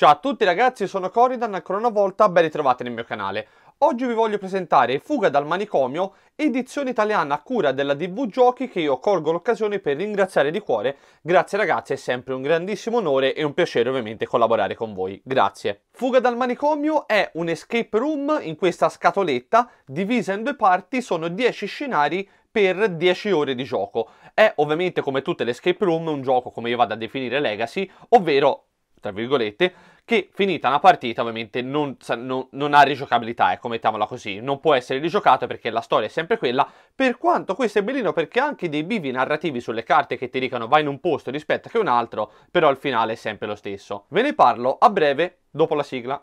Ciao a tutti ragazzi, sono Coridan, ancora una volta ben ritrovati nel mio canale. Oggi vi voglio presentare Fuga dal manicomio, edizione italiana a cura della DV Giochi che io colgo l'occasione per ringraziare di cuore. Grazie ragazzi, è sempre un grandissimo onore e un piacere ovviamente collaborare con voi. Grazie. Fuga dal manicomio è un escape room in questa scatoletta divisa in due parti, sono 10 scenari per 10 ore di gioco. È ovviamente come tutte le escape room un gioco come io vado a definire legacy, ovvero tra virgolette, che finita una partita ovviamente non, non, non ha rigiocabilità, ecco, eh, mettiamola così, non può essere rigiocato perché la storia è sempre quella, per quanto questo è bellino perché anche dei bivi narrativi sulle carte che ti dicono vai in un posto rispetto che un altro, però il finale è sempre lo stesso. Ve ne parlo a breve dopo la sigla.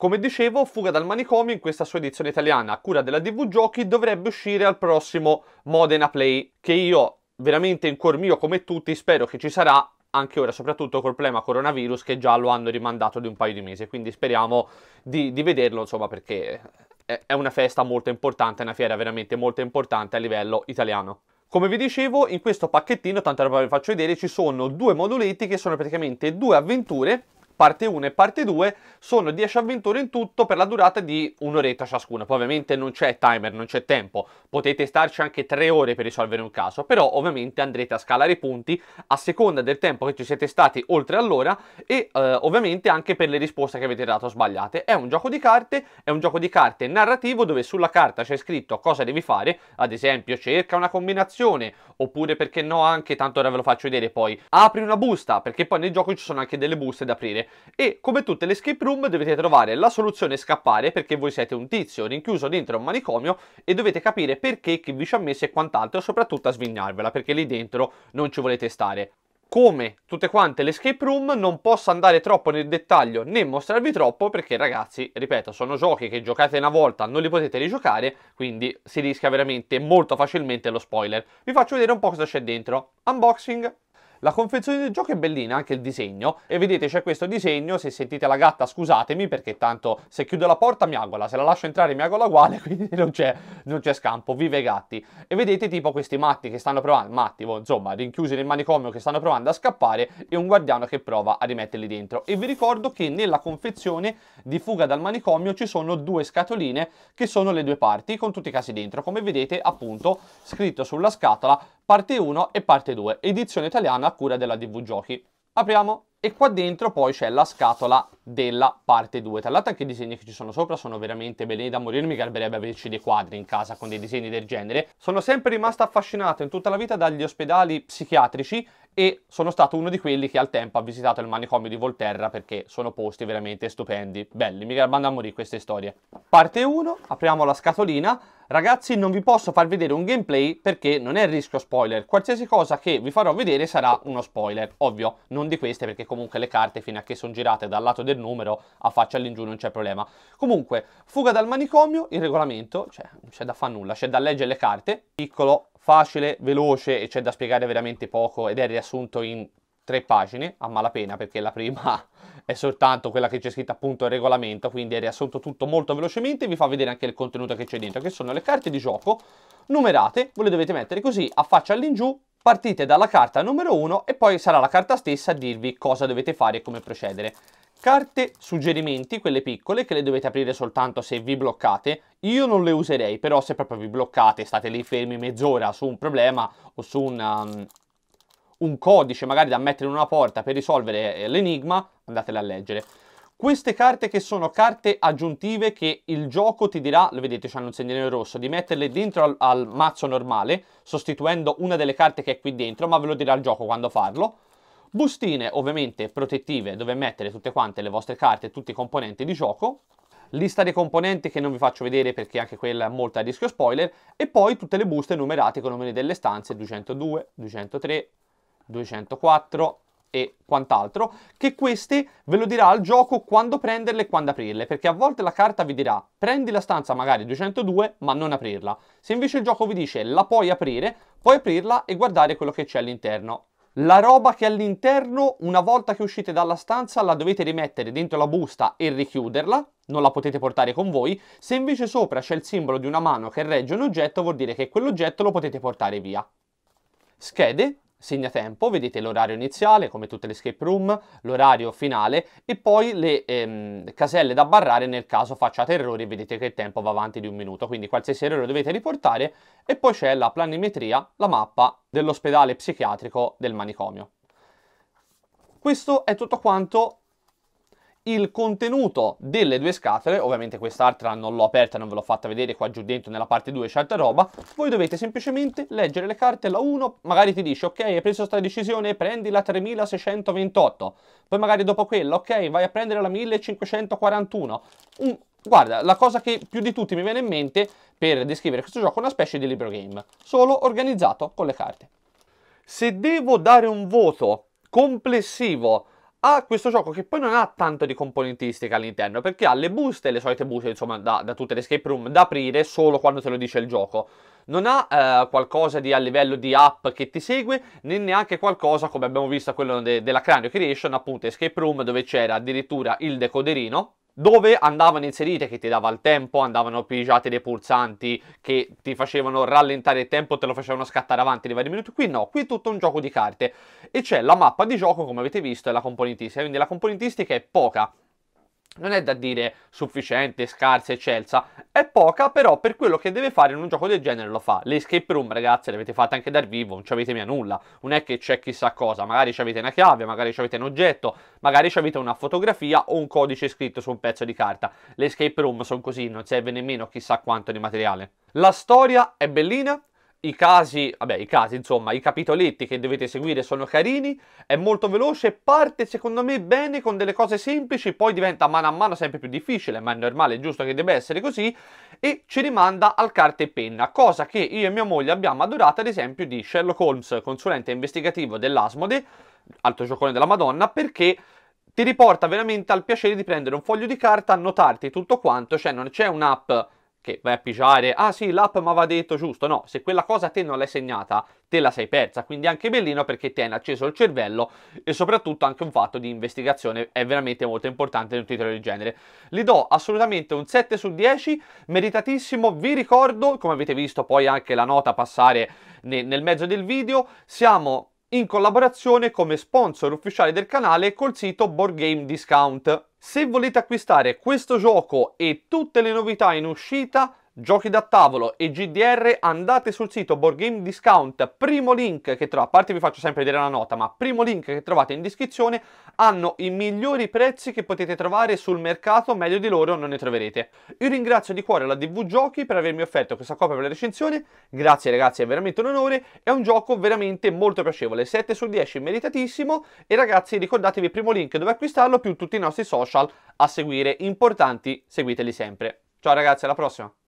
Come dicevo, Fuga dal manicomio in questa sua edizione italiana a cura della DV Giochi dovrebbe uscire al prossimo Modena Play, che io veramente in cuor mio come tutti spero che ci sarà anche ora, soprattutto col problema coronavirus che già lo hanno rimandato di un paio di mesi, quindi speriamo di, di vederlo, insomma, perché è una festa molto importante, è una fiera veramente molto importante a livello italiano. Come vi dicevo, in questo pacchettino, tanto roba vi faccio vedere, ci sono due moduletti che sono praticamente due avventure parte 1 e parte 2, sono 10 avventure in tutto per la durata di un'oretta ciascuna. Poi ovviamente non c'è timer, non c'è tempo, potete starci anche 3 ore per risolvere un caso, però ovviamente andrete a scalare i punti a seconda del tempo che ci siete stati oltre all'ora e eh, ovviamente anche per le risposte che avete dato sbagliate. È un gioco di carte, è un gioco di carte narrativo dove sulla carta c'è scritto cosa devi fare, ad esempio cerca una combinazione oppure perché no anche, tanto ora ve lo faccio vedere poi, apri una busta, perché poi nel gioco ci sono anche delle buste da aprire e come tutte le escape room dovete trovare la soluzione scappare perché voi siete un tizio rinchiuso dentro un manicomio e dovete capire perché chi vi ci ha messo e quant'altro, soprattutto a svignarvela perché lì dentro non ci volete stare come tutte quante le escape room, non posso andare troppo nel dettaglio né mostrarvi troppo perché ragazzi, ripeto, sono giochi che giocate una volta non li potete rigiocare, quindi si rischia veramente molto facilmente lo spoiler. Vi faccio vedere un po' cosa c'è dentro. Unboxing la confezione del gioco è bellina, anche il disegno, e vedete c'è questo disegno, se sentite la gatta scusatemi perché tanto se chiudo la porta mi agola, se la lascio entrare mi agola uguale, quindi non c'è, non c'è scampo, vive i gatti. E vedete tipo questi matti che stanno provando, matti boh, insomma rinchiusi nel manicomio che stanno provando a scappare e un guardiano che prova a rimetterli dentro. E vi ricordo che nella confezione di fuga dal manicomio ci sono due scatoline che sono le due parti con tutti i casi dentro, come vedete appunto scritto sulla scatola parte 1 e parte 2, edizione italiana a cura della DV Giochi. Apriamo e qua dentro poi c'è la scatola della parte 2. Tra l'altro anche i disegni che ci sono sopra sono veramente belli da morire, mi garberebbe averci dei quadri in casa con dei disegni del genere. Sono sempre rimasto affascinato in tutta la vita dagli ospedali psichiatrici e sono stato uno di quelli che al tempo ha visitato il manicomio di Volterra perché sono posti veramente stupendi, belli, mi banda a morire queste storie. Parte 1, apriamo la scatolina. Ragazzi non vi posso far vedere un gameplay perché non è rischio spoiler, qualsiasi cosa che vi farò vedere sarà uno spoiler, ovvio, non di queste perché comunque le carte fino a che sono girate dal lato del numero a faccia all'ingiù non c'è problema. Comunque, fuga dal manicomio, il regolamento, cioè non c'è da fare nulla, c'è da leggere le carte, piccolo facile, veloce e c'è da spiegare veramente poco ed è riassunto in tre pagine, a malapena perché la prima è soltanto quella che c'è scritta appunto al regolamento, quindi è riassunto tutto molto velocemente e vi fa vedere anche il contenuto che c'è dentro, che sono le carte di gioco numerate, voi le dovete mettere così a faccia all'ingiù, partite dalla carta numero 1 e poi sarà la carta stessa a dirvi cosa dovete fare e come procedere. Carte suggerimenti, quelle piccole, che le dovete aprire soltanto se vi bloccate. Io non le userei, però se proprio vi bloccate, state lì fermi mezz'ora su un problema o su un, um, un codice magari da mettere in una porta per risolvere eh, l'enigma, andatele a leggere. Queste carte che sono carte aggiuntive che il gioco ti dirà, lo vedete c'hanno un segnalino rosso, di metterle dentro al, al mazzo normale, sostituendo una delle carte che è qui dentro, ma ve lo dirà il gioco quando farlo. Bustine ovviamente protettive dove mettere tutte quante le vostre carte e tutti i componenti di gioco. Lista dei componenti che non vi faccio vedere perché anche quella è molto a rischio spoiler. E poi tutte le buste numerate con i numeri delle stanze 202, 203, 204 e quant'altro. Che queste ve lo dirà il gioco quando prenderle e quando aprirle. Perché a volte la carta vi dirà prendi la stanza magari 202 ma non aprirla. Se invece il gioco vi dice la puoi aprire, puoi aprirla e guardare quello che c'è all'interno la roba che all'interno, una volta che uscite dalla stanza, la dovete rimettere dentro la busta e richiuderla, non la potete portare con voi. Se invece sopra c'è il simbolo di una mano che regge un oggetto, vuol dire che quell'oggetto lo potete portare via. Schede, segnatempo, vedete l'orario iniziale come tutte le escape room, l'orario finale e poi le ehm, caselle da barrare nel caso facciate errori vedete che il tempo va avanti di un minuto, quindi qualsiasi errore dovete riportare e poi c'è la planimetria, la mappa dell'ospedale psichiatrico del manicomio. Questo è tutto quanto il contenuto delle due scatole, ovviamente quest'altra non l'ho aperta, non ve l'ho fatta vedere, qua giù dentro nella parte 2 c'è altra roba, voi dovete semplicemente leggere le carte, la 1 magari ti dice ok hai preso questa decisione, prendi la 3628, poi magari dopo quella ok vai a prendere la 1541, Un, Guarda, la cosa che più di tutti mi viene in mente per descrivere questo gioco è una specie di libro game, solo organizzato con le carte. Se devo dare un voto complessivo ha questo gioco che poi non ha tanto di componentistica all'interno, perché ha le buste, le solite buste, insomma, da, da tutte le escape room da aprire solo quando te lo dice il gioco. Non ha eh, qualcosa di, a livello di app che ti segue, né neanche qualcosa come abbiamo visto quello de, della Cranio Creation, appunto escape room dove c'era addirittura il decoderino, dove andavano inserite che ti dava il tempo, andavano pigiate dei pulsanti che ti facevano rallentare il tempo, te lo facevano scattare avanti di vari minuti, qui no, qui è tutto un gioco di carte e c'è la mappa di gioco come avete visto e la componentistica, quindi la componentistica è poca, non è da dire sufficiente, scarsa, eccelsa, è poca, però per quello che deve fare in un gioco del genere lo fa. Le escape room, ragazzi, le avete fatte anche dal vivo, non ci avete mai nulla. Non è che c'è chissà cosa, magari ci avete una chiave, magari ci avete un oggetto, magari ci avete una fotografia o un codice scritto su un pezzo di carta. Le escape room sono così, non serve nemmeno chissà quanto di materiale. La storia è bellina, i casi, vabbè, i casi, insomma, i capitoletti che dovete seguire sono carini, è molto veloce, parte secondo me bene con delle cose semplici, poi diventa mano a mano sempre più difficile, ma è normale, è giusto che debba essere così, e ci rimanda al carta e penna, cosa che io e mia moglie abbiamo adorato, ad esempio di Sherlock Holmes, consulente investigativo dell'Asmode, altro giocone della Madonna, perché ti riporta veramente al piacere di prendere un foglio di carta, annotarti tutto quanto, cioè non c'è un'app che vai a pigiare, ah sì, l'app mi aveva detto giusto, no, se quella cosa te non l'hai segnata, te la sei persa, quindi anche bellino perché ti hai acceso il cervello e soprattutto anche un fatto di investigazione è veramente molto importante in un titolo del genere. Gli do assolutamente un 7 su 10, meritatissimo, vi ricordo, come avete visto poi anche la nota passare nel mezzo del video, siamo in collaborazione come sponsor ufficiale del canale col sito Board Game Discount. Se volete acquistare questo gioco e tutte le novità in uscita giochi da tavolo e GDR andate sul sito Board Game Discount, primo link che trovate, a parte vi faccio sempre vedere la nota, ma primo link che trovate in descrizione, hanno i migliori prezzi che potete trovare sul mercato, meglio di loro non ne troverete. Io ringrazio di cuore la DV Giochi per avermi offerto questa copia per la recensione, grazie ragazzi è veramente un onore, è un gioco veramente molto piacevole, 7 su 10 meritatissimo e ragazzi ricordatevi primo link dove acquistarlo più tutti i nostri social a seguire, importanti seguiteli sempre. Ciao ragazzi alla prossima!